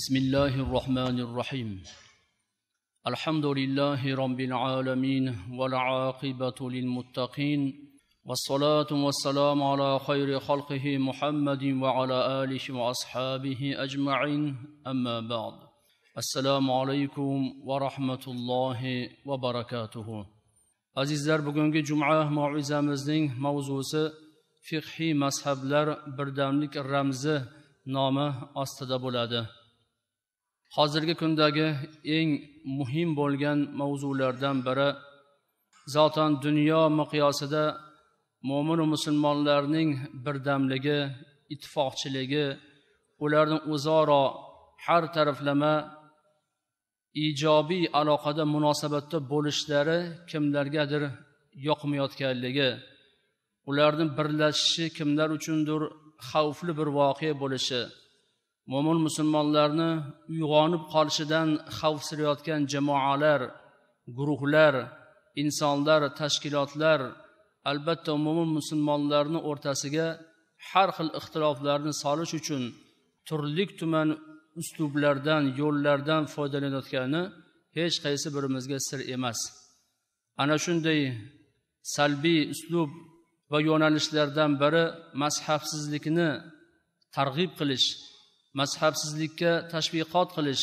بسم الله الرحمن الرحيم الحمد لله رب العالمين والعاقبة للمتقين والصلاة والسلام على خير خلقه محمد وعلى آله وأصحابه أجمعين أما بعد assalomu alaykum va rahmatullohi va barakatuhu azizlar bugungi juma mavizamizning mavzusi fiqhiy mazhablar birdamlik ramzi nomi ostida bo'ladi hozirgi kundagi eng muhim bo'lgan mavzulardan biri zotan dunyo miqyosida mo'minu musulmonlarning birdamligi ittifoqchiligi ularni o'zaro har taraflama ijobiy aloqada munosabatda bo'lishlari kimlargadir yoqmayotganligi ularni birlashishi kimlar uchundir xavfli bir voqea bo'lishi mo'min musulmonlarni uyg'onib qolishidan xavfsirayotgan jamoalar guruhlar insonlar tashkilotlar albatta mo'min musulmonlarni o'rtasiga har xil ixtiloflarni solish uchun turli tuman uslublardan yo'llardan foydalanayotgani hech qaysi birimizga sir emas ana shunday salbiy uslub va yo'nalishlardan biri mazhabsizlikni targ'ib qilish mazhabsizlikka tashviqot qilish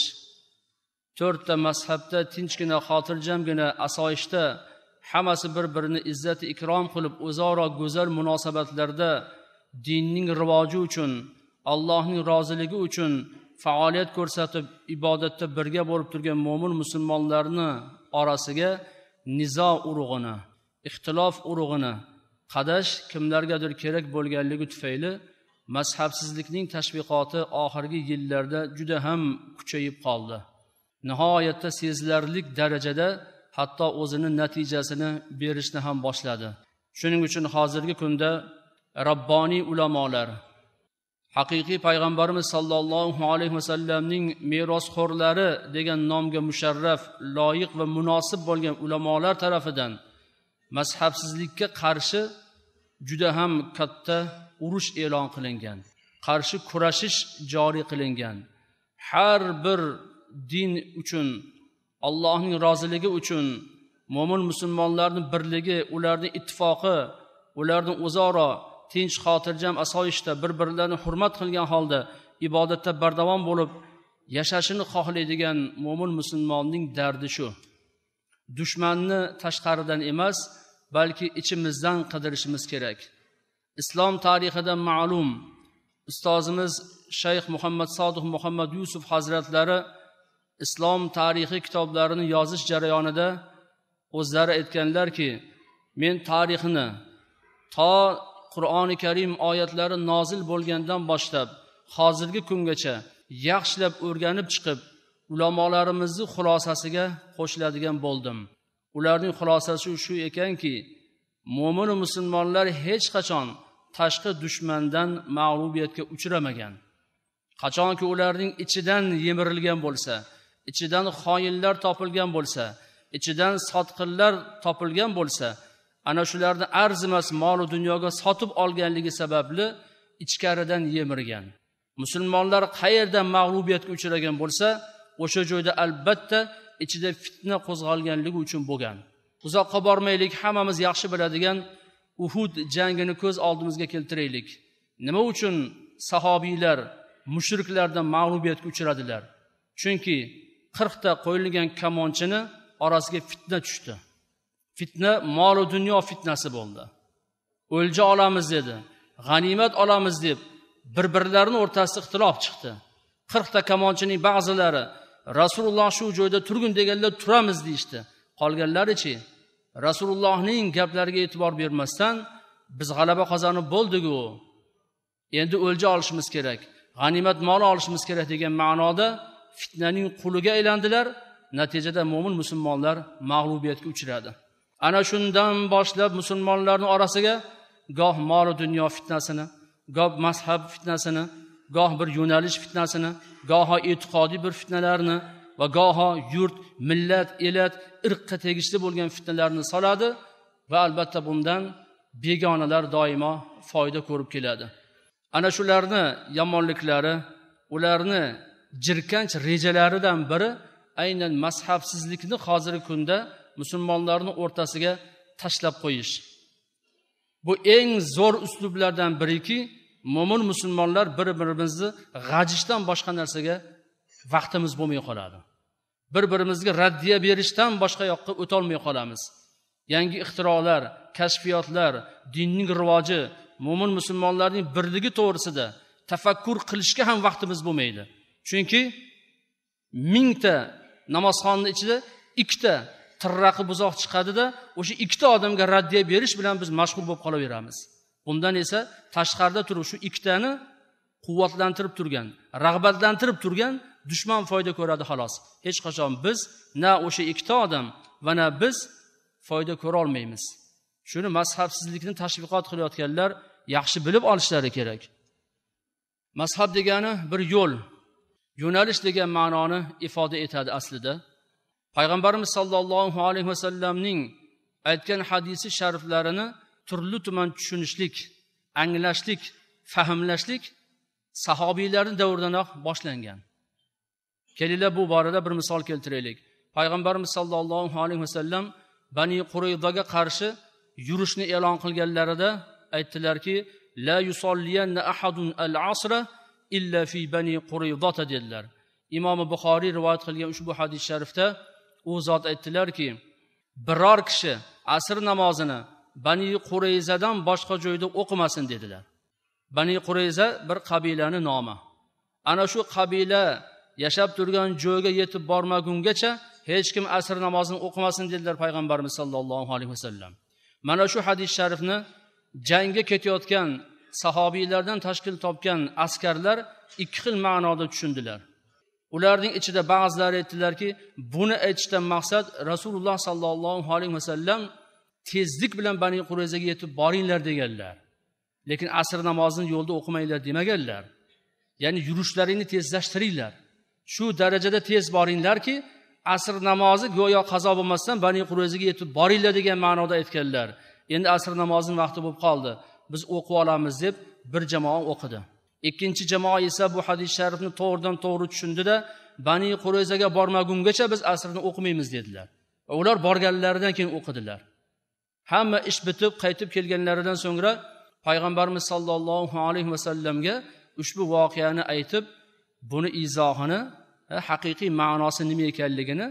to'rtta mazhabda tinchgina xotirjamgina asoyishta hammasi bir birini izzati ikrom qilib o'zaro go'zal munosabatlarda dinning rivoji uchun allohning roziligi uchun faoliyat ko'rsatib ibodatda birga bo'lib turgan mo'min musulmonlarni orasiga nizo urug'ini ixtilof urug'ini qadash kimlargadir kerak bo'lganligi tufayli mazhabsizlikning tashviqoti oxirgi yillarda juda ham kuchayib qoldi nihoyatda sezilarli darajada hatto o'zini natijasini berishni ham boshladi shuning uchun hozirgi kunda rabboniy ulamolar haqiqiy payg'ambarimiz sollallohu alayhi vasallamning merosxo'rlari degan nomga musharraf loyiq va munosib bo'lgan ulamolar tarafidan mazhabsizlikka qarshi juda ham katta urush e'lon qilingan qarshi kurashish joriy qilingan har bir din uchun allohning roziligi uchun mo'min musulmonlarni birligi ularni ittifoqi ularni o'zaro tinch xotirjam asoyishta bir birlarini hurmat qilgan holda ibodatda bardavom bo'lib yashashini xohlaydigan mo'min musulmonning dardi shu dushmanni tashqaridan emas balki ichimizdan qidirishimiz kerak islom tarixida ma'lum ustozimiz shayx muhammad sodiq muhammad yusuf hazratlari islom tarixi kitoblarini yozish jarayonida o'zlari aytganlarki men tarixni to qur'oni karim oyatlari nozil bo'lgandan boshlab hozirgi kungacha yaxshilab o'rganib chiqib ulamolarimizni xulosasiga qo'shiladigan bo'ldim ularning xulosasi shu ekanki mo'minu musulmonlar hech qachon tashqi dushmandan mag'lubiyatga uchramagan qachonki ularning ichidan yemirilgan bo'lsa ichidan xoinlar topilgan bo'lsa ichidan sotqinlar topilgan bo'lsa ana shularni arzimas molu dunyoga sotib olganligi sababli ichkaridan yemirgan musulmonlar qayerda mag'lubiyatga uchragan bo'lsa o'sha joyda albatta ichida fitna qo'zg'alganligi uchun bo'lgan uzoqqa bormaylik hammamiz yaxshi biladigan uhud jangini ko'z oldimizga keltiraylik nima uchun sahobiylar mushriklardan mag'lubiyatga uchradilar chunki qirqta qo'yilgan kamonchini orasiga fitna tushdi fitna molu dunyo fitnasi bo'ldi o'lja olamiz dedi g'animat olamiz deb bir birlarini o'rtasida ixtilof chiqdi qirqta kamonchining ba'zilari rasululloh shu joyda turgin deganlar turamiz deyishdi qolganlarichi rasulullohning gaplariga e'tibor bermasdan biz g'alaba qozonib bo'ldiku endi o'lja olishimiz kerak g'animat mol olishimiz kerak degan ma'noda fitnaning quliga aylandilar natijada mo'min musulmonlar mag'lubiyatga uchradi ana shundan boshlab musulmonlarni orasiga goh moli dunyo fitnasini goh mazhab fitnasini goh bir yo'nalish fitnasini goho e'tiqodiy bir fitnalarni va goho yurt millat elat irqqa tegishli bo'lgan fitnalarni soladi va albatta bundan begonalar doimo foyda ko'rib keladi ana shularni yomonliklari ularni jirkanch rejalaridan biri aynan mazhabsizlikni hozirgi kunda musulmonlarni o'rtasiga tashlab qo'yish bu eng zo'r uslublardan biriki mo'min musulmonlar bir birimizni g'ajishdan boshqa narsaga vaqtimiz bo'lmay qoladi bir birimizga raddiya berishdan boshqa yoqqa o'tolmay qolamiz yangi ixtirolar kashfiyotlar dinning rivoji mo'min musulmonlarning birligi to'g'risida tafakkur qilishga ham vaqtimiz bo'lmaydi chunki mingta namozxonni ichida ikkita tirraqi buzoq chiqadida o'sha ikkita odamga raddiya berish bilan biz mashg'ul bo'lib qolaveramiz bundan esa tashqarida turib shu ikkitani quvvatlantirib turgan rag'batlantirib turgan dushman foyda ko'radi xolos hech qachon biz na o'sha ikkita odam va na biz foyda ko'rolmaymiz shuni mazhabsizlikni tashviqot qilayotganlar yaxshi bilib olishlari kerak mazhab degani bir yo'l yo'nalish degan ma'noni ifoda etadi aslida payg'ambarimiz sollallohu alayhi vasallamning aytgan hadisi shariflarini turli tuman tushunishlik anglashlik fahmlashlik sahobiylarni davridanoq boshlangan kelinglar bu borada bir misol keltiraylik payg'ambarimiz sollallohu alayhi vasallam bani qurayzoga qarshi yurishni e'lon qilganlarida aytdilarki la ahadun al asra illa fi bani quraydota dedilar imomi buxoriy rivoyat qilgan ushbu hadis sharifda u zot aytdilarki biror kishi asr namozini bani qurayzadan boshqa joyda o'qimasin dedilar bani qurayza bir qabilani nomi ana shu qabila yashab turgan joyga yetib bormagungacha hech kim asr namozini o'qimasin dedilar payg'ambarimiz sollallohu alayhi vasallam mana shu hadis sharifni jangga ketayotgan sahobiylardan tashkil topgan askarlar ikki xil ma'noda tushundilar ularning ichida ba'zilari aytdilarki buni aytishdan maqsad rasululloh sollallohu alayhi vasallam tezlik bilan bani qurayzaga yetib boringlar deganlar lekin asr namozini yo'lda o'qimanglar demaganlar ya'ni yurishlaringni tezlashtiringlar shu darajada tez boringlarki asr namozi go'yo qazo bo'lmasdan bani qurayzaga yetib boringlar degan ma'noda aytganlar endi asr namozini vaqti bo'lib qoldi biz o'qib olamiz deb bir jamoa o'qidi ikkinchi jamoa esa bu hadis sharifni to'g'ridan to'g'ri tushundida bani qurayzaga bormagungacha biz asrni o'qimaymiz dedilar va ular borganlaridan keyin o'qidilar hamma ish bitib qaytib kelganlaridan so'ngra payg'ambarimiz sollallohu alayhi vasallamga ushbu voqeani aytib buni izohini e, haqiqiy ma'nosi nima ekanligini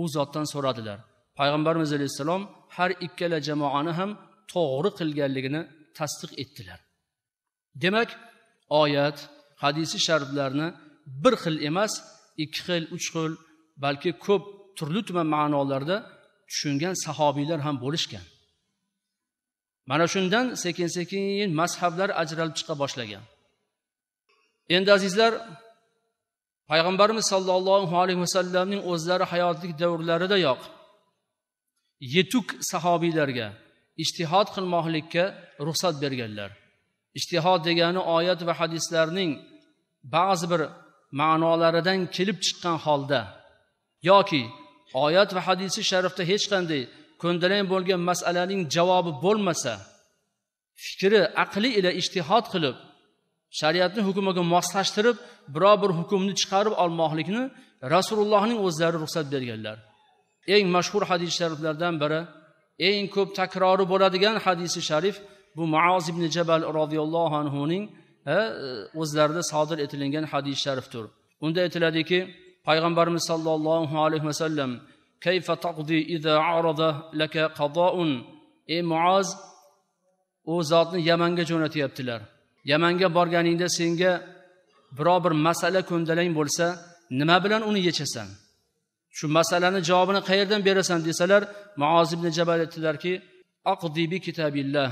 u zotdan so'radilar payg'ambarimiz alayhissalom har ikkala jamoani ham to'g'ri qilganligini tasdiq etdilar demak oyat hadisi shariflarni bir xil emas ikki xil uch xil balki ko'p turli tuman ma'nolarda tushungan sahobiylar ham bo'lishgan mana shundan sekin sekin mazhablar ajralib chiqa boshlagan endi azizlar payg'ambarimiz sollallohu alayhi vasallamning o'zlari hayotlik davrlaridayoq yetuk sahobiylarga ishtihod qilmoqlikka ruxsat berganlar ishtihod degani oyat va hadislarning ba'zi bir ma'nolaridan kelib chiqqan holda yoki oyat va hadisi sharifda hech qanday ko'ndalang bo'lgan masalaning javobi bo'lmasa fikri aqli ila ishtihod qilib shariatni hukmiga moslashtirib biror bir hukmni chiqarib olmoqlikni rasulullohning o'zlari ruxsat berganlar eng mashhur hadis shariflardan biri eng ko'p takrori bo'ladigan hadisi sharif bu maoz ibn jabal roziyallohu anhuning e, o'zlarida sodir etilingan hadis sharifdir unda aytiladiki payg'ambarimiz sollallohu alayhi vasallam kayfa taqdi ida arada laka qadoun ey muoz u zotni yamanga jo'natyaptilar yamanga borganingda senga biror bir masala ko'ndalang bo'lsa nima bilan uni yechasan shu masalani javobini qayerdan berasan desalar muoz ibn jabal aytdilarki aqdibi kitabillah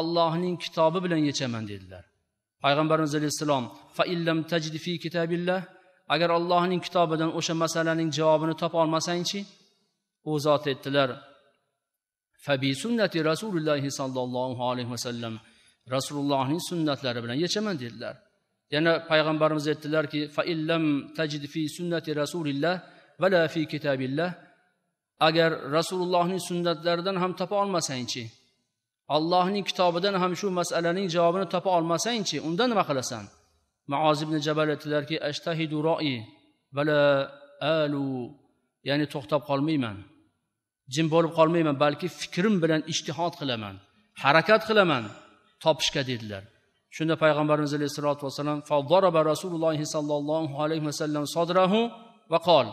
allohning kitobi bilan yechaman dedilar payg'ambarimiz alayhissalom fa illam tajdi fi agar allohning kitobidan o'sha masalaning javobini topa olmasangchi u zot aytdilar fabi sunnati rasulillahi sollallohu alayhi vasallam rasulullohning sunnatlari bilan yechaman dedilar yana payg'ambarimiz aytdilarki faillam tajid fi sunnati rasulillah vala fi kitabillah agar rasulullohning sunnatlaridan ham topa olmasangchi allohning kitobidan ham shu masalaning javobini topa olmasangchi unda nima qilasan maoz ibn jabal aytdilarki ashtahidu roi vala alu ya'ni to'xtab qolmayman jim bo'lib qolmayman balki fikrim bilan ishtihod qilaman harakat qilaman topishga dedilar shunda payg'ambarimiz alayhissalotu vassalom fadoraba rasulullohi sollallohu alayhi vasallam sodrahu va qol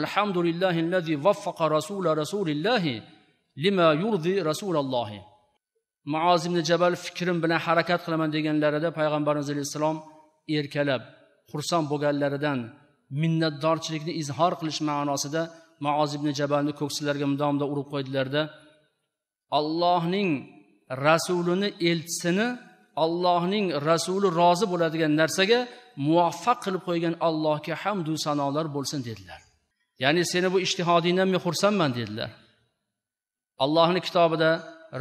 alhamdulillahi allazi vaffaqa rasula rasulillahi lima yurzi rasulallohi maozimni ibn jabal fikrim bilan harakat qilaman deganlarida payg'ambarimiz alayhissalom erkalab xursand bo'lganlaridan minnatdorchilikni izhor qilish ma'nosida maozibni ibn jabalni ko'ksilariga mudomda urib qo'ydilarda allohning rasulini elchisini allohning rasuli rozi bo'ladigan narsaga muvaffaq qilib qo'ygan allohga hamdu sanolar bo'lsin dedilar ya'ni seni bu ishtihodingdan men xursandman dedilar allohni kitobida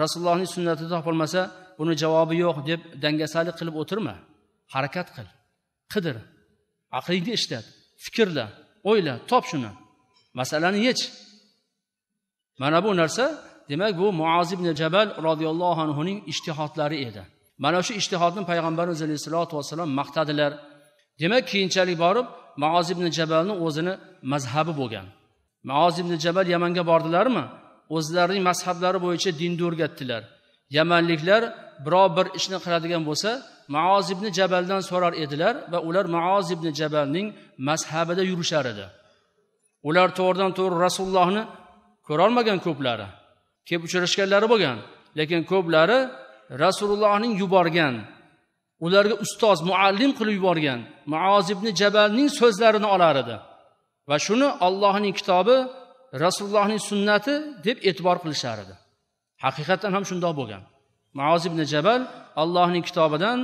rasulullohning sunnatida topilmasa buni javobi yo'q deb dangasalik qilib o'tirma harakat qil qidir aqlingni ishlat fikrla o'yla top shuni masalani yech mana bu narsa demak bu muoz ibn jabal roziyallohu anhuning ishtihodlari edi mana shu ishtihodni payg'ambarimiz alayhisalotu vassalom maqtadilar demak keyinchalik borib maoz ibn jabalni o'zini mazhabi bo'lgan maoz ibn jabal yamanga bordilarmi o'zlarining mazhablari bo'yicha dinni o'rgatdilar yamanliklar biror bir ishni qiladigan bo'lsa maoz ibn jabaldan so'rar edilar va ular maoz ibn jabalning mazhabida yurishar edi ular to'g'ridan to'g'ri rasulullohni ko'rolmagan ko'plari kelib uchrashganlari bo'lgan lekin ko'plari rasulullohning yuborgan ularga ustoz muallim qilib yuborgan muozibni ibn jabalning so'zlarini olar edi va shuni ollohning kitobi rasulullohning sunnati deb e'tibor qilishar edi haqiqatdan ham shundoq bo'lgan muozibni ibn jabal allohning kitobidan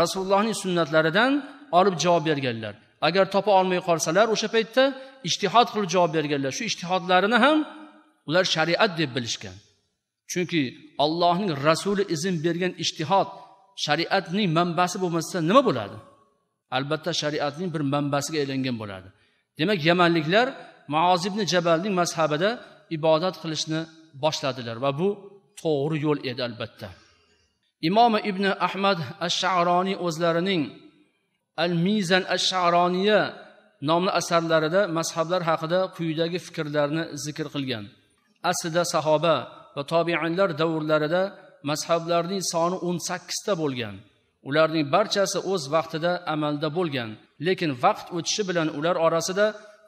rasulullohning sunnatlaridan olib javob berganlar agar topa olmay qolsalar o'sha paytda ishtihod qilib javob berganlar shu ishtihodlarini ham ular shariat deb bilishgan chunki allohning rasuli izn bergan ishtihod shariatning manbasi bo'lmasa nima bo'ladi albatta shariatning bir manbasiga aylangan bo'ladi demak yamanliklar maozibni jabalning mazhabida ibodat qilishni boshladilar va bu to'g'ri yo'l edi albatta imomi ibn ahmad ash sharoniy o'zlarining al mizan ash sharoniya nomli asarlarida mazhablar haqida quyidagi fikrlarni zikr qilgan aslida sahoba va tobianlar davrlarida mazhablarning soni o'n sakkizta bo'lgan ularning barchasi o'z vaqtida amalda bo'lgan lekin vaqt o'tishi bilan ular orasida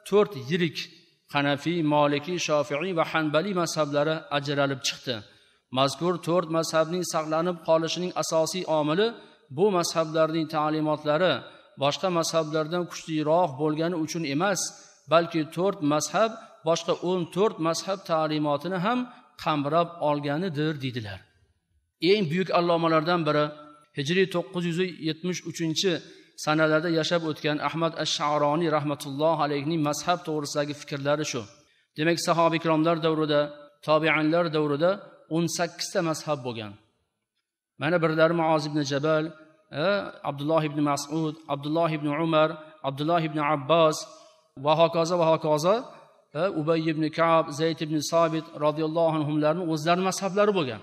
to'rt yirik hanafiy molikiy shofiiy va hanbaliy mazhablari ajralib chiqdi mazkur to'rt mazhabning saqlanib qolishining asosiy omili bu mazhablarning ta'limotlari boshqa mazhablardan kuchliroq bo'lgani uchun emas balki to'rt mazhab boshqa o'n to'rt mazhab ta'limotini ham qamrab olganidir deydilar eng buyuk allomalardan biri hijriy to'qqiz yuz yetmish uchinchi sanalarda yashab o'tgan ahmad ash sharoniy rahmatullohi alayhining mazhab to'g'risidagi fikrlari shu demak sahoba ikromlar davrida tobianlar davrida o'n sakkizta mazhab bo'lgan mana birlari muoz ibn jabal e, abdulloh ibn masud abdulloh ibn umar abdulloh ibn abbos va hokazo va hokazo ubay ibn kab zayd ibn sobit roziyallohu anhularni o'zlarini mazhablari bo'lgan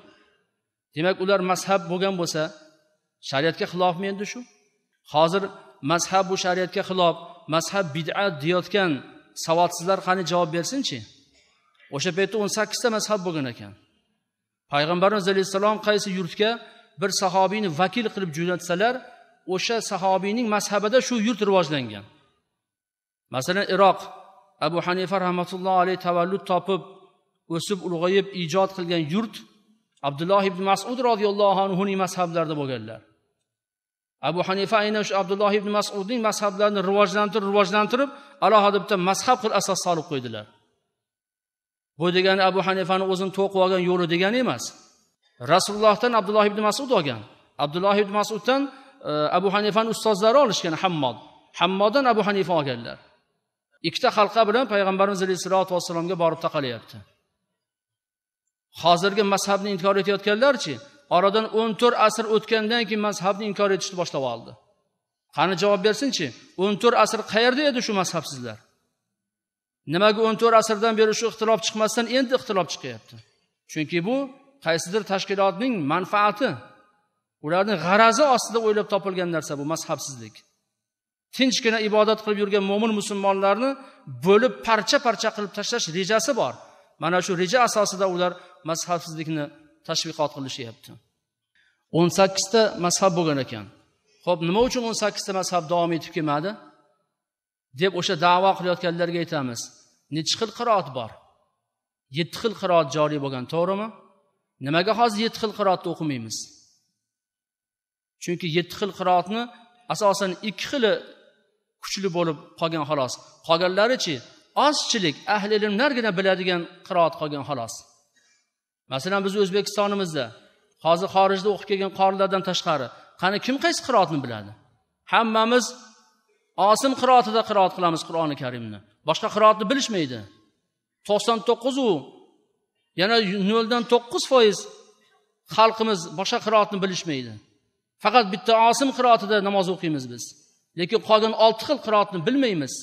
demak ular mazhab bo'lgan bo'lsa shariatga xilofmi endi shu hozir mazhab bu shariatga xilof mazhab bid'at deyotgan savodsizlar qani javob bersinchi o'sha paytda o'n sakkizta mazhab bo'lgan ekan payg'ambarimiz alayhissalom qaysi yurtga bir sahobiyni vakil qilib jo'natsalar o'sha sahobiyning mazhabida shu yurt rivojlangan masalan iroq abu hanifa rahmatulloh alayhi tavallud topib o'sib ulg'ayib ijod qilgan yurt abdulloh ibn masud roziyallohu anhuning mazhablarida bo'lganlar abu hanifa aynan shu abdulloh ibn masudning mazhablarini rivojlantirib rivojlantirib alohida bitta mazhab qilib asos solib qo'ydilar bu degani abu hanifani o'zini to'qib olgan yo'li degani emas rasulullohdan abdulloh ibn masud olgan abdulloh ibn masuddan e, abu hanifani ustozlari olishgan hammod hammoddan abu hanifa olganlar ikkita xalqa bilan payg'ambarimiz alayhissalotu vassalomga borib taqalyapti hozirgi mazhabni inkor etayotganlarchi oradan o'n to'rt asr o'tgandan keyin mazhabni inkor etishni boshlab oldi qani javob bersinchi o'n to'rt asr qayerda edi shu mazhabsizlar nimaga o'n to'rt asrdan beri shu ixtilof chiqmasdan endi ixtilof chiqyapti chunki bu qaysidir tashkilotning manfaati ularni g'arazi ostida o'ylab topilgan narsa bu mazhabsizlik tinchgina ibodat qilib yurgan mo'min musulmonlarni bo'lib parcha parcha qilib tashlash rejasi bor mana shu reja asosida ular mazhabsizlikni tashviqot qilishyapti o'n sakkizta mazhab bo'lgan ekan ho'p nima uchun o'n sakkizta mazhab davom etib kelmadi deb o'sha davo qilayotganlarga aytamiz nechi xil qiroat bor yetti xil qiroat joriy bo'lgan to'g'rimi nimaga hozir yetti xil qiroatni o'qimaymiz chunki yetti xil qiroatni asosan ikki xili kuchli bo'lib qolgan xolos qolganlarichi ozchilik ahli ilmlargina biladigan qiroat qolgan xolos masalan bizni o'zbekistonimizda hozir xorijda o'qib kelgan qorilardan tashqari qani kim qaysi qiroatni biladi hammamiz osim qiroatida qiroat qilamiz qur'oni karimni boshqa qiroatni bilishmaydi to'qson to'qqizu yana noldan to'qqiz foiz xalqimiz boshqa qiroatni bilishmaydi faqat bitta osim qiroatida namoz o'qiymiz biz lekin qolgan olti xil qiroatni bilmaymiz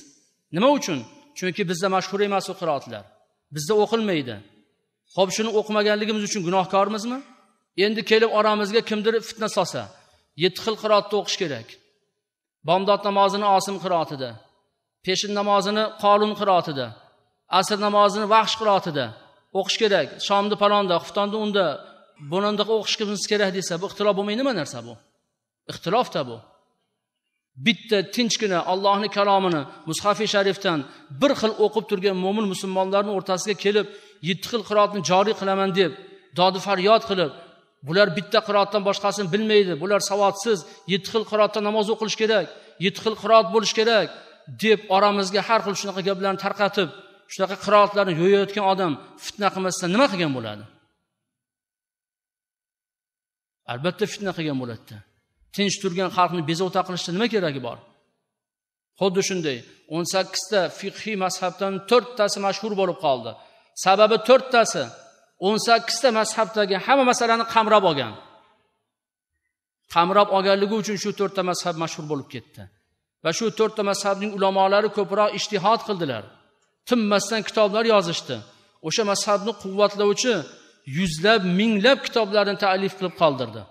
nima uchun chunki bizda mashhur emas u qiroatlar bizda o'qilmaydi ho'p shuni o'qimaganligimiz uchun gunohkormizmi endi kelib oramizga kimdir fitna solsa yetti xil qiroatni o'qish kerak bomdod namozini osim qiroatida peshin namozini qolun qiroatida asr namozini vahsh qiroatida o'qish kerak shomni palonda xuftonni unda bunanda o'qishimiz kerak desa bu ixtilof bo'lmaydi nima narsa bu ixtilofda bu bitta tinchgina allohni kalomini mushafi sharifdan bir xil o'qib turgan mo'min musulmonlarni o'rtasiga kelib yetti xil qiroatni joriy qilaman deb dodi faryod qilib bular bitta qiroatdan boshqasini bilmaydi bular savodsiz yetti xil qiroatda namoz o'qilishi kerak yetti xil qiroat bo'lishi kerak deb oramizga har xil shunaqa gaplarni tarqatib shunaqa qiroatlarni yo'yayotgan odam fitna qilmasdan nima qilgan bo'ladi albatta fitna qilgan bo'ladida tinch turgan xalqni bezovta qilishni nima keragi bor xuddi shunday o'n sakkizta fiqhiy mazhabdan to'rttasi mashhur bo'lib qoldi sababi to'rttasi o'n sakkizta mazhabdagi hamma masalani qamrab olgan qamrab olganligi uchun shu to'rtta mazhab mashhur bo'lib ketdi va shu to'rtta mazhabning ulamolari ko'proq ishtihod qildilar tinmasdan kitoblar yozishdi o'sha mazhabni quvvatlovchi yuzlab minglab kitoblarni ta'lif qilib qoldirdi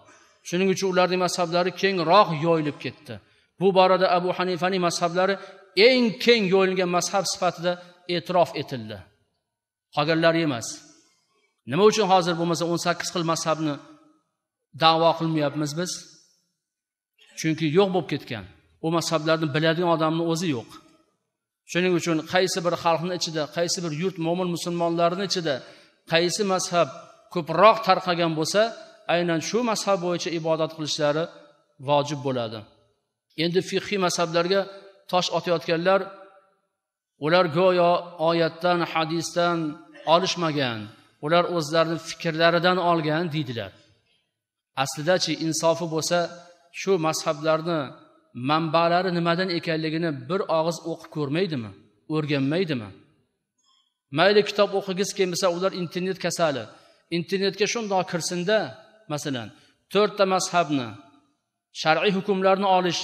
shuning uchun ularning mazhablari kengroq yoyilib ketdi bu borada abu hanifaning mazhablari eng keng yoyilgan mazhab sifatida e'tirof etildi qolganlari emas nima uchun hozir bo'lmasa o'n sakkiz xil mazhabni davo qilmayapmiz biz chunki yo'q bo'lib ketgan u mazhablarni biladigan odamni o'zi yo'q shuning uchun qaysi bir xalqni ichida qaysi bir yurt mo'min musulmonlarni ichida qaysi mazhab ko'proq tarqagan bo'lsa aynan shu mazhab bo'yicha ibodat qilishlari vojib bo'ladi endi fiqhiy mazhablarga tosh otayotganlar ular go'yo oyatdan hadisdan olishmagan ular o'zlarini fikrlaridan olgan deydilar aslidachi insofi bo'lsa shu mazhablarni manbalari nimadan ekanligini bir og'iz o'qib ko'rmaydimi o'rganmaydimi mayli kitob o'qigisi kelmasa ular internet kasali internetga shundoq kirsinda masalan to'rtta mazhabni shar'iy hukmlarni olish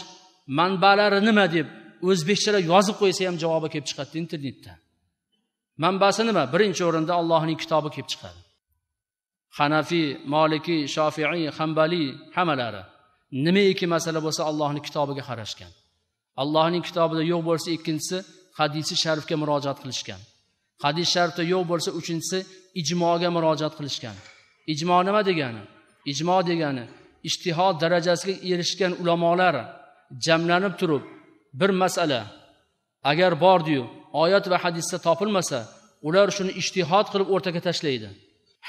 manbalari nima deb o'zbekchalab yozib qo'ysa ham javobi kelib chiqadi internetda manbasi nima birinchi o'rinda allohning kitobi kelib chiqadi hanafiy moliki shofiiy hambaliy hammalari nimaiki masala bo'lsa allohni kitobiga qarashgan allohning kitobida yo'q bo'lsa ikkinchisi hadisi sharifga murojaat qilishgan hadis sharifda yo'q bo'lsa uchinchisi ijmoga murojaat qilishgan ijmo nima degani ijmo degani ishtihod darajasiga erishgan ulamolar jamlanib turib bir masala agar bordiyu oyat va hadisda topilmasa ular shuni ishtihod qilib o'rtaga tashlaydi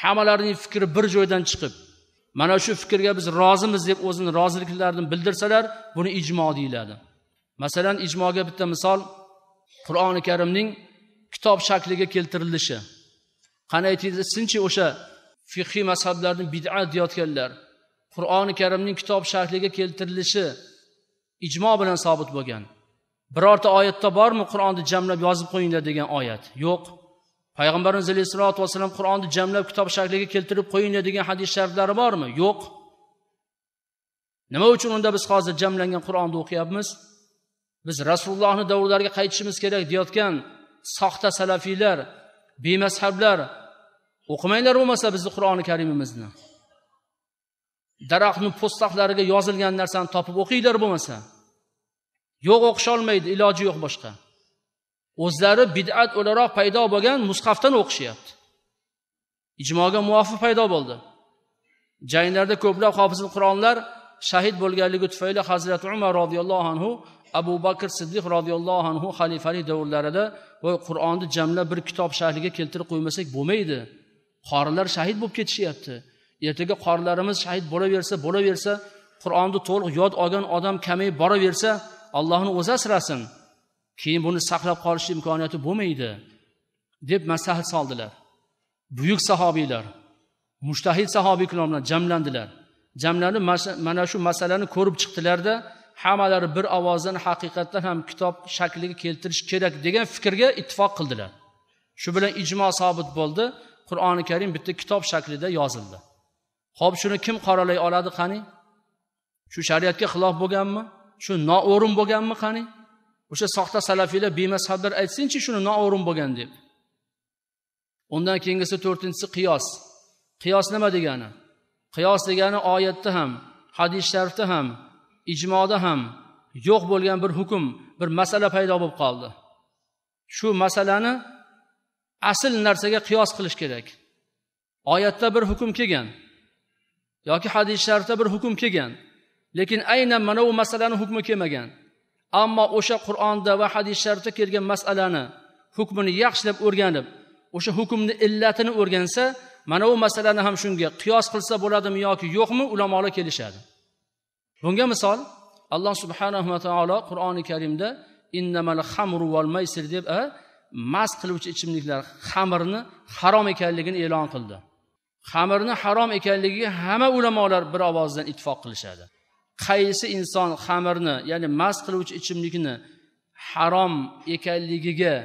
hammalarining fikri bir joydan chiqib mana shu fikrga biz rozimiz deb o'zini roziliklarini bildirsalar buni ijmo deyiladi masalan ijmoga bitta misol qur'oni karimning kitob shakliga keltirilishi qani aytaylik sinchi o'sha fiqhiy mazhablarni bid'at deyotganlar qur'oni karimning kitob shakliga keltirilishi ijmo bilan sobit bo'lgan birorta oyatda bormi qur'onni jamlab yozib qo'yinglar degan oyat yo'q payg'ambarimiz alayhissalotu vassalam qur'onni jamlab kitob shakliga keltirib qo'yinglar degan hadis shariflari bormi yo'q nima uchun unda biz hozir jamlangan qur'onni o'qiyapmiz biz rasulullohni davrlariga qaytishimiz kerak deyotgan soxta salafiylar bemazhablar o'qimanglar bo'lmasa bizni qur'oni karimimizni daraxtni po'stlaqlariga yozilgan narsani topib o'qinglar bo'lmasa yo'q o'qisholmaydi iloji yo'q boshqa o'zlari bid'at o'laroq paydo bo'lgan mushafdan o'qishyapti ijmoga muvofiq paydo bo'ldi janglarda ko'plab hofizil qur'onlar shahid bo'lganligi tufayli hazrati umar roziyallohu anhu abu bakr siddiq roziyallohu anhu xalifalik davrlarida voy qur'onni jamlab bir kitob shahliga keltirib qo'ymasak bo'lmaydi qorilar shahid bo'lib ketishyapti ertaga qorilarimiz shahid bo'laversa bo'laversa qur'onni to'liq yod olgan odam kamayib boraversa allohni o'zi asrasin keyin buni saqlab qolish imkoniyati bo'lmaydi deb maslahat soldilar buyuk sahobiylar mushtahid sahobiy ikromlar bilan jamlandilar jamlanib mana shu masalani ko'rib chiqdilarda hammalari bir ovozdan haqiqatdan ham kitob shakliga keltirish kerak degan fikrga ittifoq qildilar shu bilan ijmo sobit bo'ldi qur'oni karim bitta kitob shaklida yozildi ho'p shuni kim qoralay oladi qani shu shariatga xilof bo'lganmi shu noo'rin bo'lganmi qani o'sha soxta salafiylar bemazhablar aytsinchi shuni noo'rin bo'lgan deb undan keyingisi to'rtinchisi qiyos qiyos nima degani qiyos degani oyatda ham hadis sharifda ham ijmoda ham yo'q bo'lgan bir hukm bir masala paydo bo'lib qoldi shu masalani asl narsaga qiyos qilish kerak oyatda bir hukm kelgan yoki hadis sharifda bir hukm kelgan lekin aynan mana bu masalani hukmi kelmagan ammo o'sha qur'onda va hadis sharifda kelgan masalani hukmini yaxshilab o'rganib o'sha hukmni illatini o'rgansa mana bu masalani ham shunga qiyos qilsa bo'ladimi yoki yo'qmi ulamolar kelishadi bunga misol alloh subhanava taolo qur'oni karimda innamal xamru val maysir deb mast qiluvchi ichimliklar xamirni harom ekanligini e'lon qildi xamirni harom ekanligiga hamma ulamolar bir ovozdan ittifoq qilishadi qaysi inson xamirni ya'ni mast qiluvchi ichimlikni harom ekanligiga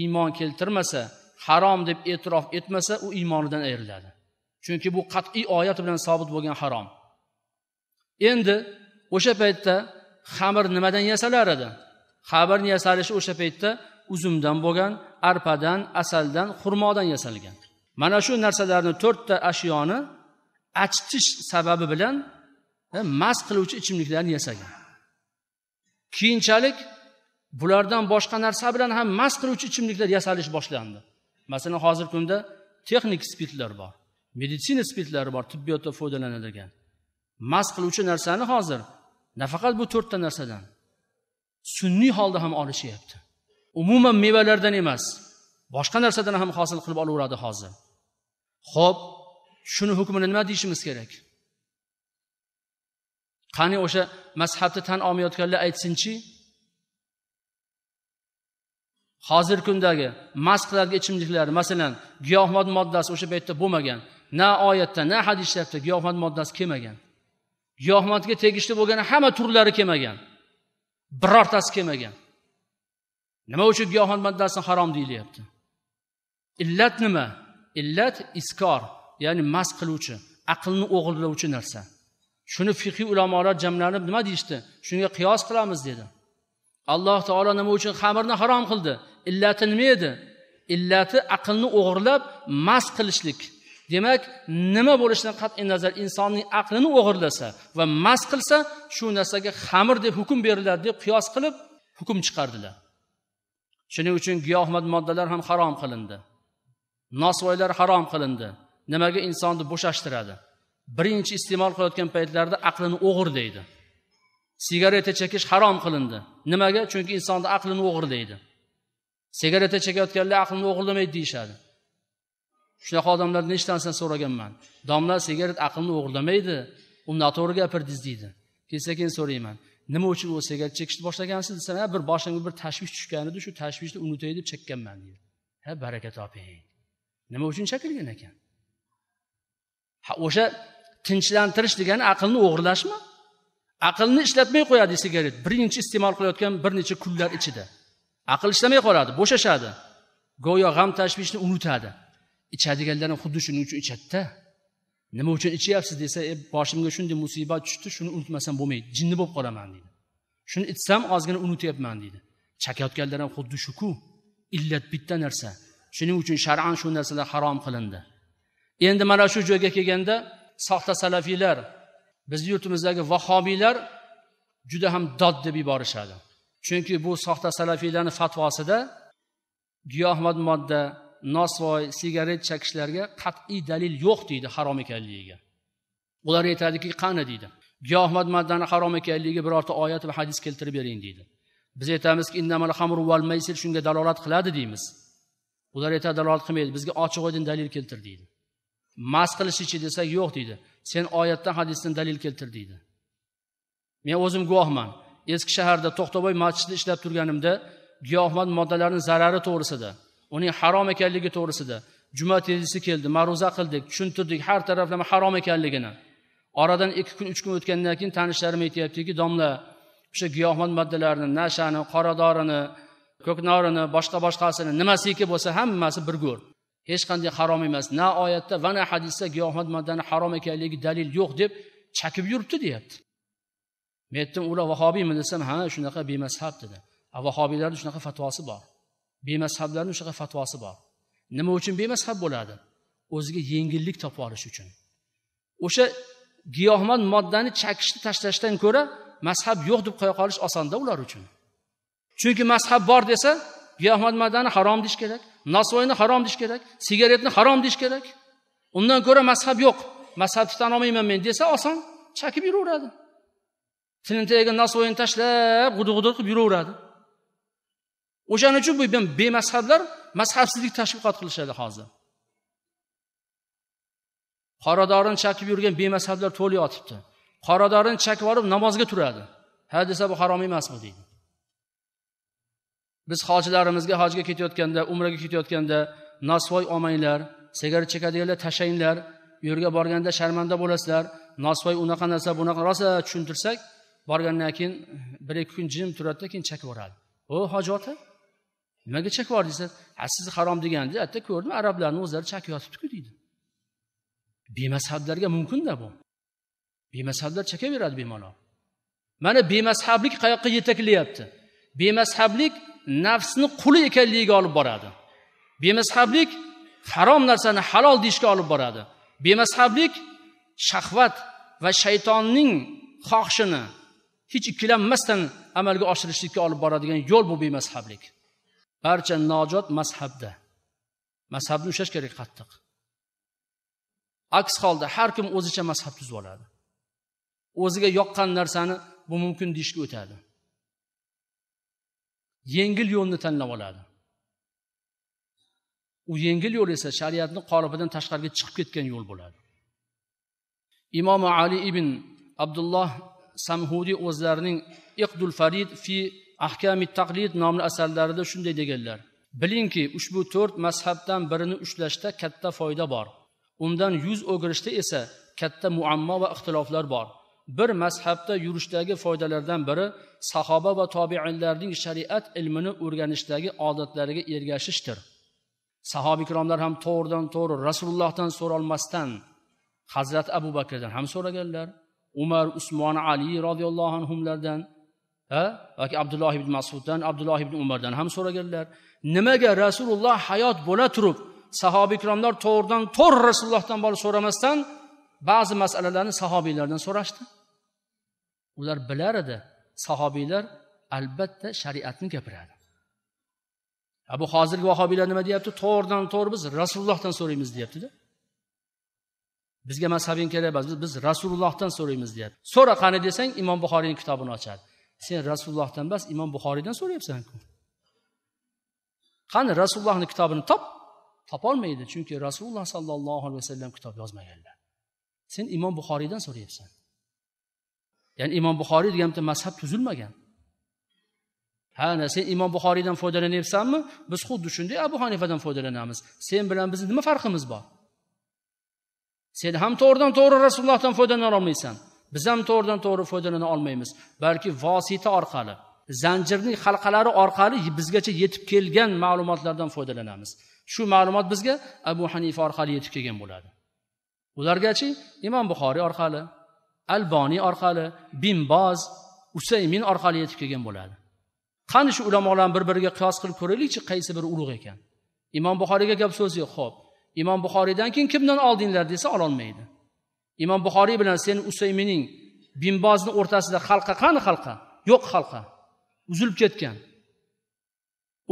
iymon keltirmasa harom deb e'tirof etmasa u iymonidan ayriladi chunki bu qat'iy oyat bilan sobit bo'lgan harom endi o'sha paytda xamir nimadan yasalar edi xabarni yasalishi o'sha paytda uzumdan bo'lgan arpadan asaldan xurmodan yasalgan mana shu narsalarni to'rtta ashyoni achitish sababi bilan e, mast qiluvchi ichimliklarni yasagan keyinchalik bulardan boshqa narsa bilan ham mast qiluvchi ichimliklar yasalish boshlandi masalan hozirgi kunda texnik spirtlar bor meditsina spirtlari bor tibbiyotda foydalaniladigan mast qiluvchi narsani hozir nafaqat bu to'rtta narsadan sun'iy holda ham olishyapti umuman mevalardan emas boshqa narsadan ham hosil qilib olaveradi hozir ho'p shuni hukmini nima deyishimiz kerak qani o'sha mazhabni tan olmayotganlar aytsinchi hozir kundagi mast qiladigan ichimliklar masalan giyohvand moddasi o'sha paytda bo'lmagan na oyatda na hadislarda giyohvand moddasi kelmagan giyohvandga tegishli bo'lgan hamma turlari kelmagan birortasi kelmagan nima uchun giyohvand moddasini harom deyilyapti illat nima illat iskor ya'ni mast qiluvchi aqlni o'g'irlovchi narsa shuni fiqiy ulamolar jamlanib nima deyishdi shunga qiyos qilamiz dedi alloh taolo nima uchun xamirni harom qildi illati nima edi illati aqlni o'g'irlab mast qilishlik demak nima bo'lishidan qat'iy nazar insonning aqlini o'g'irlasa va mast qilsa shu narsaga xamir deb hukm beriladi deb qiyos qilib hukm chiqardilar shuning uchun giyohvand moddalar ham harom qilindi nosvoylar harom qilindi nimaga insonni bo'shashtiradi birinchi iste'mol qilayotgan paytlarida aqlini o'g'irlaydi sigareta chekish harom qilindi nimaga chunki insonni aqlini o'g'irlaydi sigareta chekayotganlar aqlini o'g'irlamaydi deyishadi shunaqa odamlarni nechtasini so'raganman domla sigaret aqlni o'g'irlamaydi u noto'g'ri gapirdingiz deydi keyin sekin so'rayman nima uchun u sigaret chekishni boshlagansiz desam ha bir boshimga bir tashvish tushgan edi shu tashvishni unutay deb chekkanman deydi ha baraka toping nima uchun chekilgan ekan o'sha tinchlantirish degani aqlni o'g'irlashmi aqlni ishlatmay qo'yadi sigaret birinchi iste'mol qilayotgan bir necha kunlar ichida aql ishlamay qoladi bo'shashadi go'yo g'am tashvishni unutadi ichadiganlar ham xuddi shuning uchun ichadida nima uchun ichyapsiz desa e boshimga shunday musibat tushdi shuni unutmasam bo'lmaydi jinni bo'lib qolaman deydi shuni ichsam ozgina unutyapman deydi chakayotganlar ham xuddi shuku illat bitta narsa shuning uchun shar'an shu narsalar harom qilindi endi mana shu joyga kelganda soxta salafiylar bizni yurtimizdagi vahobiylar juda ham dod deb yuborishadi chunki bu soxta salafiylarni fatvosida giyohvand modda nosvoy sigaret chekishlarga qat'iy dalil yo'q deydi harom ekanligiga ular aytadiki qani deydi giyoh moddani harom ekanligiga birorta oyat va hadis keltirib bering deydi biz aytamizki innamal shunga dalolat qiladi deymiz ular aytadi dalolat qilmaydi bizga ochiq oydin dalil keltir deydi mas qilishichi desak yo'q deydi sen oyatdan hadisdan dalil keltir deydi men o'zim guvohman eski shaharda to'xtaboy masjidida ishlab turganimda giyohvand moddalarni zarari to'g'risida uning harom ekanligi to'g'risida juma tezisi keldi ma'ruza qildik tushuntirdik har taraflama harom ekanligini oradan ikki kun uch kun o'tgandan keyin tanishlarim aytyaptiki domla o'sha giyohvand moddalarni nashani qoradorini ko'knorini boshqa boshqasini nimasiki bo'lsa hammasi bir go'r hech qanday harom emas na oyatda va na hadisda giyohvand moddani harom ekanligi dalil yo'q deb chakib yuribdi deyapti men aytdim ular vahobiymi desam ha shunaqa bemashab dedi vahobiylarni shunaqa fatvosi bor bemazhablarni o'shaqa fatvosi bor nima uchun bemazhab bo'ladi o'ziga yengillik topib olish uchun o'sha giyohvand moddani chakishni tashlashdan ko'ra mazhab yo'q deb qo'ya qolish osonda ular uchun chunki mazhab bor desa giyohvand moddani harom deyish kerak nosvoyni harom deyish kerak sigaretni harom deyish kerak undan ko'ra mazhab yo'q tan olmayman men desa oson chakib yuraveradi tilini tagiga nosvoyni tashlab g'udu qilib yuraveradi o'shaning uchun bu bemazhablar mazhabsizlik tashviqot qilishadi hozir qoradorini chakib yurgan bemazhablar to'lib yotibdi qoradorini chakib yuborib namozga turadi ha desa bu harom emasmi deydi biz hojilarimizga hojga ketayotganda umraga ketayotganda nosvoy olmanglar sigaret chekadiganlar tashlanglar u yerga borganda sharmanda bo'lasizlar nosvoy unaqa narsa bunaqa rosa tushuntirsak borgandan keyin bir ikki kun jim turadida keyin chakib yuboradi o hoji ota nimaga chak bor desa ha sizni harom deganda atta ko'rdim arablarni o'zlari chak yotibdiku deydi bemazhablarga mumkinda bu bemazhablar chakaveradi bemalol mana bemazhablik qayoqqa yetaklayapti bemazhablik nafsni quli ekanligiga olib boradi bemazhablik harom narsani halol deyishga olib boradi bemazhablik shahvat va shaytonning xohishini hech ikkilanmasdan amalga oshirishlikka olib boradigan yo'l bu bemazhablik barcha nojot mazhabda mazhabni ushlash kerak qattiq aks holda har kim o'zicha mazhab tuzib oladi o'ziga yoqqan narsani bu mumkin deyishga o'tadi yengil yo'lni tanlab oladi u yengil yo'l esa shariatni qolipidan tashqariga chiqib ketgan yo'l bo'ladi imom ali ibn abdulloh samhudiy o'zlarining iqdul farid fi ahkami taqlid nomli asarlarida shunday deganlar bilingki ushbu to'rt mazhabdan birini ushlashda katta foyda bor undan yuz o'girishda esa katta muammo va ixtiloflar bor bir mazhabda yurishdagi foydalardan biri sahoba va tobeinlarning shariat ilmini o'rganishdagi odatlariga ergashishdir sahoba ikromlar ham to'g'ridan to'g'ri rasulullohdan so'ralmasdan hazrati abu bakrdan ham so'raganlar umar usmon ali roziyallohu anhulardan yoki abdulloh ibn masuddan abdulloh ibn umardan ham so'raganlar nimaga rasululloh hayot bo'la turib sahoba ikromlar to'g'ridan to'g'ri rasulullohdan borib so'ramasdan ba'zi masalalarni sahobiylardan so'rashdi ular bilar edi sahobiylar albatta shariatni gapiradi bu hozirgi vahobiylar nima deyapti to'g'ridan to'g'ri biz rasulullohdan so'raymiz deyaptida bizga mazhabing kerak emas biz rasulullohdan so'raymiz deyapti so'ra qani desang imom buxoriyni kitobini ochadi sen rasulullohdan emas imom buxoriydan so'rayapsanku qani rasulullohni kitobini top topolmaydi chunki rasululloh sollallohu alayhi vasallam kitob yozmaganlar sen imom buxoriydan so'rayapsan ya'ni imom buxoriy degan bitta mazhab tuzilmagan ha sen imom buxoriydan foydalanyapsanmi biz xuddi shunday abu hanifadan foydalanamiz sen bilan bizni nima farqimiz bor sen ham to'g'ridan to'g'ri rasulullohdan foydalana olmaysan biz ham to'g'ridan to'g'ri foydalana olmaymiz balki vosita orqali zanjirning halqalari orqali bizgacha yetib kelgan ma'lumotlardan foydalanamiz shu ma'lumot bizga abu hanifa orqali yetib kelgan bo'ladi ulargachi imom buxoriy orqali alboniy orqali bimboz usaymin orqali yetib kelgan bo'ladi qani shu ulamolarni bir biriga qiyos qilib ko'raylikchi qaysi biri ulug' ekan imom buxoriyga gap so'z yo'q ho'p imom buxoriydan keyin kimdan oldinglar desa ololmaydi imom buxoriy bilan sen usaymining binbozni o'rtasida halqa qani halqa yo'q halqa uzilib ketgan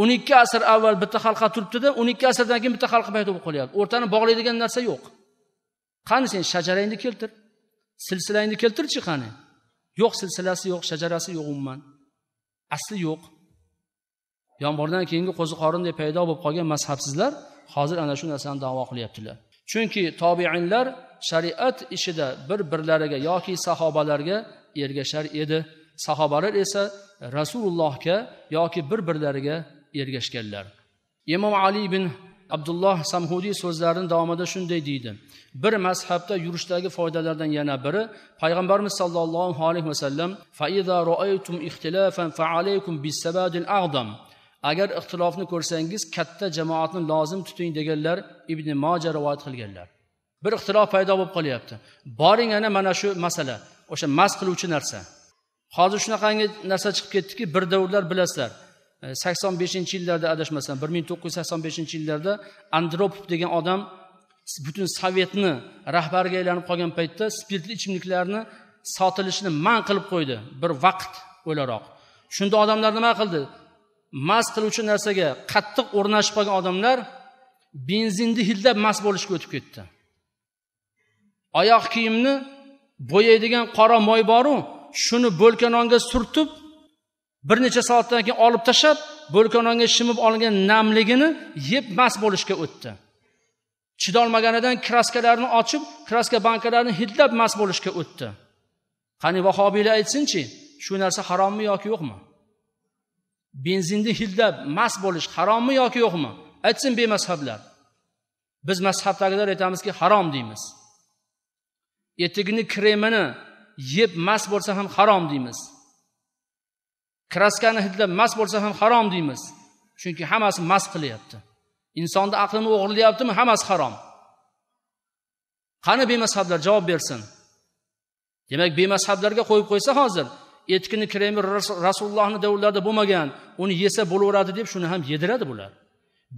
o'n ikki asr avval bitta halqa turibdida o'n ikki asrdan keyin bitta halqa paydo bo'lib qolyapti o'rtani bog'laydigan narsa yo'q qani sen shajarangni keltir silsilangni keltirchi qani yo'q silsilasi yo'q shajarasi yo'q umuman asli yo'q yomg'irdan keyingi qo'zi qorinday paydo bo'lib qolgan mazhabsizlar hozir ana shu narsani davo qilyaptilar chunki tobiinlar shariat ishida bir birlariga yoki sahobalarga ergashar edi sahobalar esa rasulullohga yoki bir birlariga ergashganlar imom ali ibn abdulloh samhudiy so'zlarini davomida shunday deydi bir mazhabda yurishdagi foydalardan yana biri payg'ambarimiz sollallohu alayhi vasallam faida roaytum bisabadil agar ixtilofni ko'rsangiz katta jamoatni lozim tuting deganlar ibn moja rivoyat qilganlar bir ixtilof paydo bo'lib qolyapti boring ana mana shu masala o'sha mast qiluvchi narsa hozir shunaqangi narsa chiqib ketdiki bir davrlar bilasizlar e, sakson beshinchi yillarda adashmasam bir ming to'qqiz yuz sakson beshinchi yillarda andropov degan odam butun sovetni rahbariga aylanib qolgan paytda spirtli ichimliklarni sotilishini man qilib qo'ydi bir vaqt o'laroq shunda odamlar nima qildi mast qiluvchi narsaga qattiq o'rnashib qolgan odamlar benzinni hidlab mast bo'lishga o'tib ketdi oyoq kiyimni bo'yaydigan qora moy boru shuni nonga surtib bir necha soatdan keyin olib tashlab nonga shimib olgan namligini yeb mast bo'lishga o'tdi chidolmaganidan kraskalarni ochib kraska bankalarini hidlab mast bo'lishga o'tdi qani vahobiylar aytsinchi shu narsa harommi yoki yo'qmi benzinni hidlab mast bo'lish harommi yoki yo'qmi aytsin bemazhablar biz mazhabdagilar aytamizki harom deymiz etigini kremini yeb mast bo'lsa ham harom deymiz kraskani hidlab mast bo'lsa ham harom deymiz chunki hammasi mast qilyapti insonni aqlini o'g'irlayaptimi hammasi harom qani bemazhablar javob bersin demak bemazhablarga qo'yib qo'ysa hozir etikni kremi rasulullohni davrlarida bo'lmagan uni yesa bo'laveradi deb shuni ham yediradi bular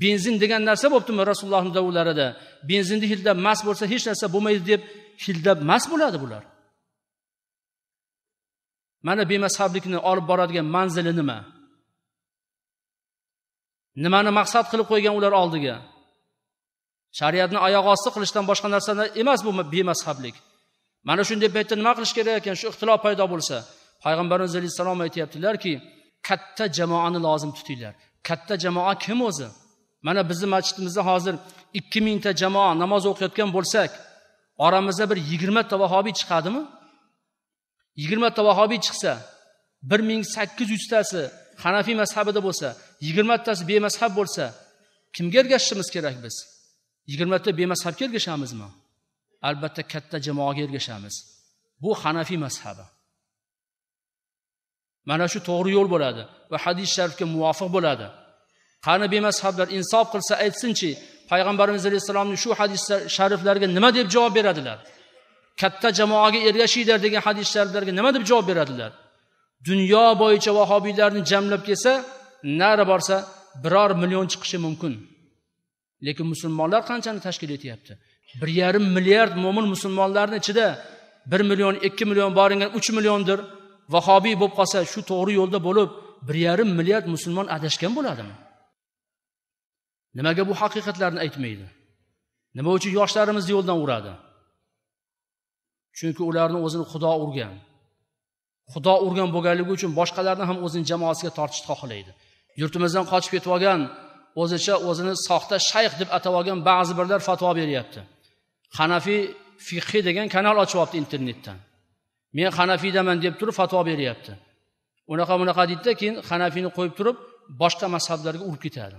benzin degan narsa bo'libdimi rasulullohni davrlarida benzinni hidlab mast bo'lsa hech narsa bo'lmaydi deb filda mast bo'ladi bular mana bemazhablikni olib boradigan manzili nima nimani maqsad qilib qo'ygan ular oldiga shariatni oyoq osti qilishdan boshqa narsa emas bu bemazhablik mana shunday paytda nima qilish kerak ekan shu ixtilof paydo bo'lsa payg'ambarimiz alayhissalom aytyaptilarki katta jamoani lozim tutinglar katta jamoa kim o'zi mana bizni masjidimizda hozir ikki mingta jamoa namoz o'qiyotgan bo'lsak oramizda bir yigirmata vahobiy chiqadimi yigirmata vahobiy chiqsa bir ming sakkiz yuztasi hanafiy mazhabida bo'lsa yigirmatasi bemazhab bo'lsa kimga ergashishimiz kerak biz yigirmata bemazhabga ergashamizmi albatta katta jamoaga ergashamiz bu hanafiy mazhabi mana shu to'g'ri yo'l bo'ladi va hadis sharifga muvofiq bo'ladi qani bemazhablar insof qilsa aytsinchi payg'ambarimiz alayhissalomni shu hadis shariflarga nima deb javob beradilar katta jamoaga ergashinglar degan hadis shariflarga nima deb javob beradilar dunyo bo'yicha vahobiylarni jamlab kelsa nari borsa biror million chiqishi mumkin lekin musulmonlar qanchani tashkil etyapti bir yarim milliard mo'min musulmonlarni ichida bir million ikki million boringan uch milliondir vahobiy bo'lib qolsa shu to'g'ri yo'lda bo'lib bir yarim milliard musulmon adashgan bo'ladimi nimaga bu haqiqatlarni aytmaydi nima uchun yoshlarimizni yo'ldan uradi chunki ularni o'zini xudo urgan xudo urgan bo'lganligi uchun boshqalarni ham o'zini jamoasiga tortishni xohlaydi yurtimizdan qochib ketib olgan o'zicha o'zini soxta shayx deb atab olgan ba'zi birlar fatvo beryapti hanafiy fiqhi degan kanal ochib olibdi internetdan men hanafiydaman deb turib fatvo beryapti unaqa bunaqa deydida keyin hanafiyni qo'yib turib boshqa mazhablarga urib ketadi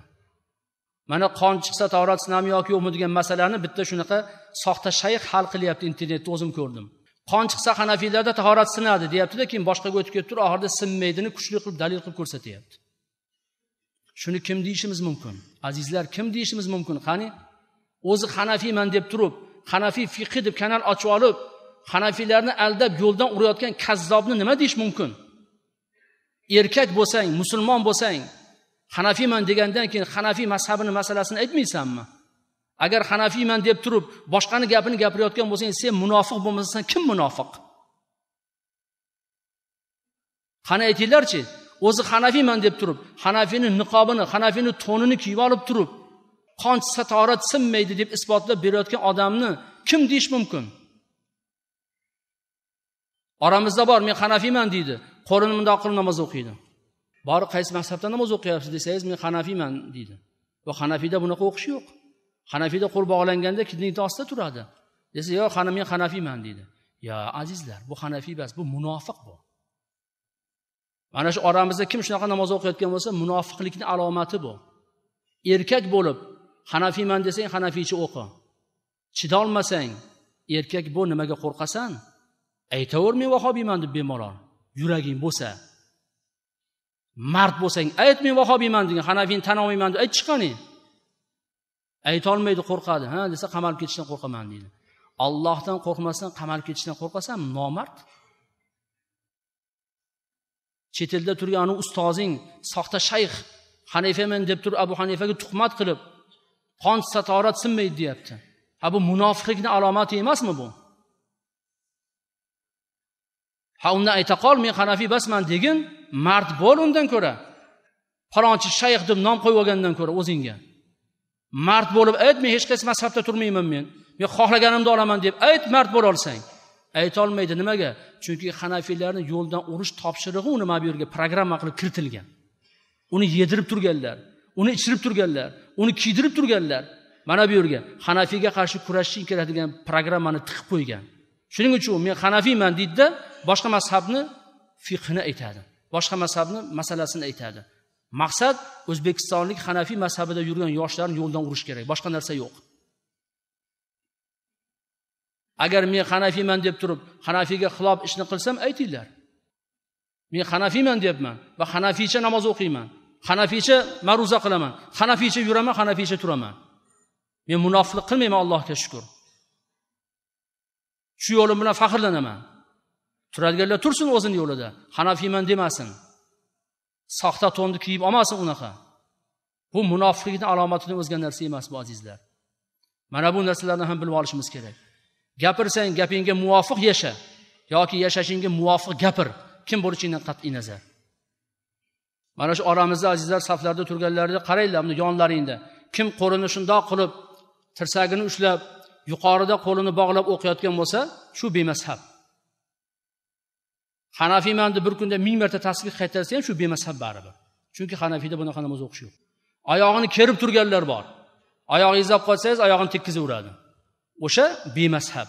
mana qon chiqsa tavrat sinami yoki yo'qmi degan masalani bitta shunaqa soxta shayx hal qilyapti internetda o'zim ko'rdim qon chiqsa hanafiylarda tahorat sinadi deyaptida keyin boshqaga o'tib kelib turib oxirida sinmaydini kuchli qilib dalil qilib ko'rsatyapti shuni kim deyishimiz mumkin azizlar kim deyishimiz mumkin qani o'zi hanafiyman deb turib hanafiy fiqi deb kanal ochib olib hanafiylarni aldab yo'ldan urayotgan kazzobni nima deyish mumkin erkak bo'lsang musulmon bo'lsang hanafiyman degandan keyin hanafiy mazhabini masalasini aytmaysanmi agar hanafiyman deb turib boshqani gapini gapirayotgan bo'lsang sen munofiq bo'lmasan kim munofiq qani aytinglarchi o'zi hanafiyman deb turib hanafiyni niqobini hanafiyni to'nini kiyib olib turib qon satorat sinmaydi deb isbotlab berayotgan odamni kim deyish mumkin oramizda bor men hanafiyman deydi qo'lini mundoq qilib namoz o'qiydi borib qaysi maktabda namoz o'qiyapsiz desangiz men hanafiyman deydi va hanafiyda bunaqa o'qish yo'q hanafiyda qo'l bog'langanda kidnikni ostida turadi desa yo qani men hanafiyman deydi yo azizlar bu hanafiy emas bu munofiq bu mana shu oramizda kim shunaqa namoz o'qiyotgan bo'lsa munofiqlikni alomati bu erkak bo'lib hanafiyman desang hanafiycha o'qi chidolmasang erkak bo'l nimaga qo'rqasan aytaver men vahobiyman deb bemalol yuraging bo'lsa mard bo'lsang ayt men vahobiyman degan hanafiyni tan olmayman deb ayt qani aytolmaydi qo'rqadi ha desa qamalib ketishdan qo'rqaman deydi ollohdan qo'rqmasdan qamalib ketishdan qo'rqasan nomard chet elda turgan ustozing soxta shayx hanifaman deb turib abu hanifaga tuhmat qilib qon satorat sinmaydi deyapti ha bu munofiqlikni alomati emasmi bu ha undan qol men hanafiy basman degin mard bo'l undan ko'ra falonchi shayx deb nom qo'yib olgandan ko'ra o'zingga mard bo'lib ayt men hech qaysi mazhabda turmayman men men xohlaganimni olaman deb ayt mard bo'la olsang aytolmaydi nimaga chunki hanafiylarni yo'ldan urish topshirig'i uni mana bu yerga programma qilib kiritilgan uni yedirib turganlar uni ichirib turganlar uni kiydirib turganlar mana bu yerga hanafiyga qarshi kerak keladigan programmani tiqib qo'ygan shuning uchun men hanafiyman deydida boshqa mazhabni fiqhini aytadi boshqa mazhabni masalasini aytadi maqsad o'zbekistonlik hanafiy mazhabida yurgan yoshlarni yo'ldan urish kerak boshqa narsa yo'q agar men hanafiyman deb turib hanafiyga xilof ishni qilsam aytinglar men hanafiyman deyapman va hanafiycha namoz o'qiyman hanafiycha ma'ruza qilaman hanafiycha yuraman hanafiycha turaman men munofiqlik qilmayman allohga shukur shu yo'lim bilan faxrlanaman turadiganlar tursin o'zini yo'lida hanafiyman demasin soxta to'nni kiyib olmasin unaqa bu munofiqlikni alomatidan o'zgan narsa emas bu azizlar mana bu narsalarni ham bilib olishimiz kerak gapirsang gapingga muvofiq yasha yoki yashashingga muvofiq gapir kim bo'lishingdan qat'iy nazar mana shu oramizda azizlar saflarda turganlarni qaranglar buni yonlaringda kim qo'lini shundoq qilib tirsagini ushlab yuqorida qo'lini bog'lab o'qiyotgan bo'lsa shu bemazhab hanafiyman bir kunda ming marta tasbih qaytarsa ham shu bemashab baribir chunki hanafiyda bunaqa namoz o'qish yo'q oyog'ini kerib turganlar bor oyog'ingizni olib qo'ysangiz oyog'ini tekkizaveradi o'sha bemashab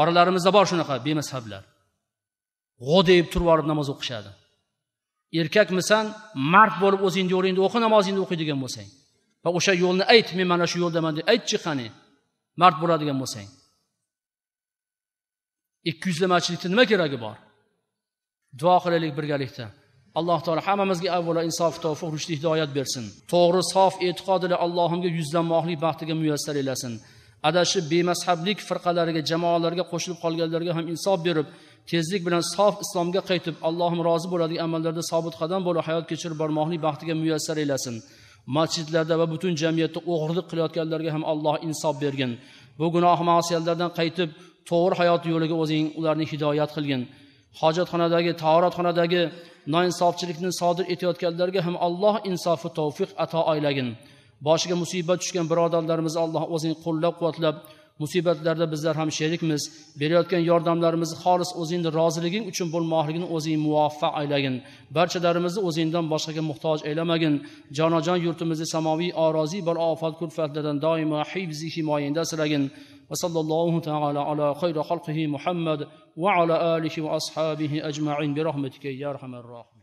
oralarimizda bor shunaqa bemashablar g'o'dayib turib olib namoz o'qishadi erkakmisan mard bo'lib o'zingni yo'lingda o'qi namozingni o'qiydigan bo'lsang va o'sha yo'lni ayt men mana shu yo'ldaman deb aytchi qani mard bo'ladigan bo'lsang ikki yuzlamachilikni nima keragi bor duo qilaylik birgalikda alloh taolo hammamizga avvalo insof tovfiq rushdi hidoyat bersin to'g'ri sof e'tiqod ila allohimga yuzlanmoqlik baxtiga muyassar aylasin adashib bemazhablik firqalariga jamoalarga qo'shilib qolganlarga ham insof berib tezlik bilan sof islomga qaytib allohim rozi bo'ladigan amallarda sobit qadam bo'lib hayot kechirib bormoqlik baxtiga muyassar aylasin masjidlarda va butun jamiyatda o'g'irlik qilayotganlarga ham alloh insof bergin bu gunoh masiyatlardan qaytib to'g'ri hayot yo'liga o'zing ularni hidoyat qilgin hojatxonadagi taoratxonadagi noinsofchilikni sodir etayotganlarga ham alloh insofi tavfiq ato aylagin boshiga musibat tushgan birodarlarimizni alloh o'zing qo'llab quvvatlab musibatlarda bizlar ham sherikmiz berayotgan yordamlarimiz xolis o'zingni roziliging uchun bo'lmoqligini o'zing muvaffaq aylagin barchalarimizni o'zingdan boshqaga muhtoj aylamagin jonajon yurtimizni samoviy oroziy balo ofat kulfatlardan doimo hifzi himoyangda asragin وصلى الله تعالى على خير خلقه محمد وعلى آله وأصحابه أجمعين برحمتك يا أرحم الراحمين